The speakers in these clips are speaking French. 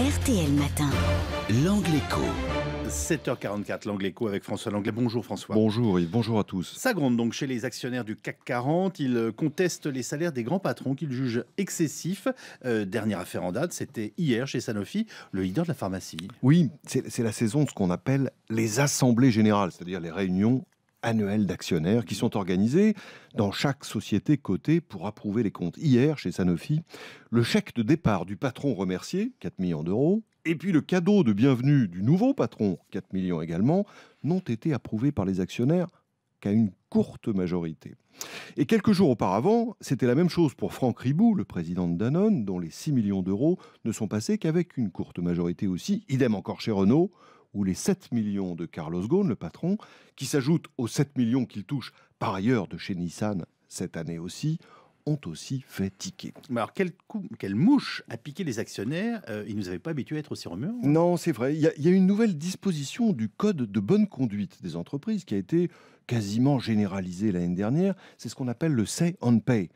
RTL Matin. L'angle 7h44, l'angle avec François Langlais. Bonjour François. Bonjour Yves, bonjour à tous. Ça gronde donc chez les actionnaires du CAC 40. Ils euh, contestent les salaires des grands patrons qu'ils jugent excessifs. Euh, dernière affaire en date, c'était hier chez Sanofi, le leader de la pharmacie. Oui, c'est la saison de ce qu'on appelle les assemblées générales, c'est-à-dire les réunions annuels d'actionnaires qui sont organisés dans chaque société cotée pour approuver les comptes. Hier, chez Sanofi, le chèque de départ du patron remercié, 4 millions d'euros, et puis le cadeau de bienvenue du nouveau patron, 4 millions également, n'ont été approuvés par les actionnaires qu'à une courte majorité. Et quelques jours auparavant, c'était la même chose pour Franck Ribou, le président de Danone, dont les 6 millions d'euros ne sont passés qu'avec une courte majorité aussi, idem encore chez Renault, où les 7 millions de Carlos Ghosn, le patron, qui s'ajoutent aux 7 millions qu'il touche par ailleurs de chez Nissan cette année aussi, ont aussi fait tiquer. Alors, quelle, mouche a piqué les actionnaires euh, Ils ne nous avaient pas habitués à être aussi remuants hein Non, c'est vrai. Il y, il y, a une nouvelle disposition du Code de bonne conduite des entreprises qui a été quasiment généralisée l'année dernière. C'est ce qu'on appelle le Say on Pay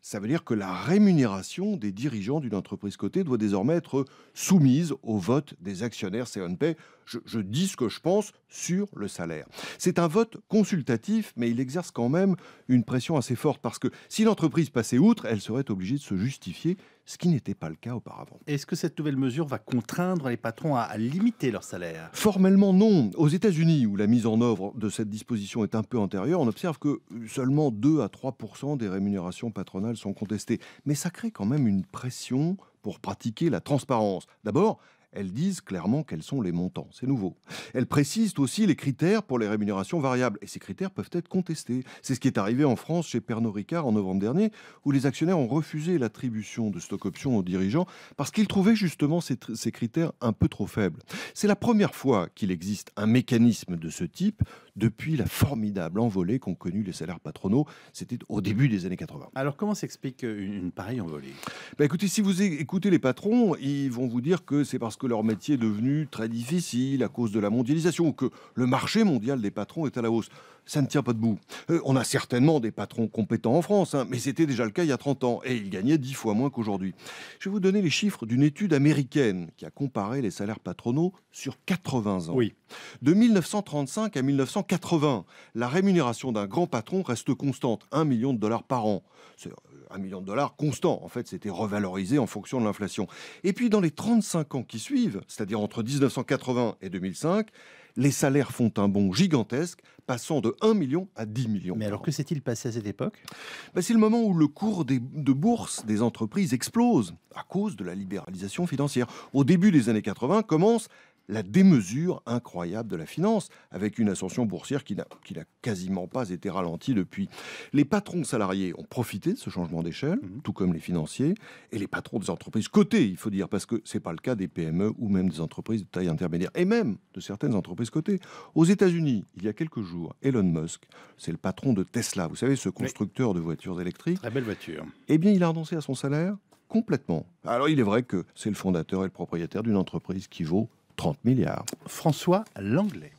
ça veut dire que la rémunération des dirigeants d'une entreprise cotée doit désormais être soumise au vote des actionnaires CNP. Je, je dis ce que je pense sur le salaire. C'est un vote consultatif, mais il exerce quand même une pression assez forte parce que si l'entreprise passait outre, elle serait obligée de se justifier ce qui n'était pas le cas auparavant. Est-ce que cette nouvelle mesure va contraindre les patrons à, limiter leur salaire Formellement non. Aux États-Unis, où la mise en œuvre de cette disposition est un peu antérieure, on observe que seulement 2 à 3 des rémunérations patronales sont contestées. Mais ça crée quand même une pression pour pratiquer la transparence. D'abord, elles disent clairement quels sont les montants, c'est nouveau. Elles précisent aussi les critères pour les rémunérations variables, et ces critères peuvent être contestés. C'est ce qui est arrivé en France chez Pernod Ricard en novembre dernier, où les actionnaires ont refusé l'attribution de stock options aux dirigeants parce qu'ils trouvaient justement ces, ces critères un peu trop faibles. C'est la première fois qu'il existe un mécanisme de ce type depuis la formidable envolée qu'ont connue les salaires patronaux. C'était au début des années 80. Alors comment s'explique euh, une, pareille envolée bah Écoutez, si vous écoutez les patrons, ils vont vous dire que c'est parce que leur métier est devenu très difficile à cause de la mondialisation que le marché mondial des patrons est à la hausse. Ça ne tient pas debout. Euh, on a certainement des patrons compétents en France, hein, mais c'était déjà le cas il y a 30 ans et ils gagnaient 10 fois moins qu'aujourd'hui. Je vais vous donner les chiffres d'une étude américaine qui a comparé les salaires patronaux sur 80 ans. Oui. De 1935 à 1940, 1980, la rémunération d'un grand patron reste constante, 1 million de dollars par an. 1 euh, million de dollars constant, en fait, c'était revalorisé en fonction de l'inflation. Et puis dans les 35 ans qui suivent, c'est-à-dire entre 1980 et 2005, les salaires font un bond gigantesque, passant de 1 million à 10 millions. Mais alors que s'est-il passé à cette époque ben, C'est le moment où le cours de bourse des entreprises explose à cause de la libéralisation financière. Au début des années 80 commence la démesure incroyable de la finance, avec une ascension boursière qui n'a quasiment pas été ralentie depuis. Les patrons salariés ont profité de ce changement d'échelle, mhm. tout comme les financiers, et les patrons des entreprises cotées, il faut dire, parce que ce n'est pas le cas des PME ou même des entreprises de taille intermédiaire, et même de certaines entreprises cotées. Aux États-Unis, il y a quelques jours, Elon Musk, c'est le patron de Tesla, vous savez, ce constructeur de voitures électriques. Très belle voiture. Eh bien, il a renoncé à son salaire complètement. Alors il est vrai que c'est le fondateur et le propriétaire d'une entreprise qui vaut 30 milliards. François Langlais.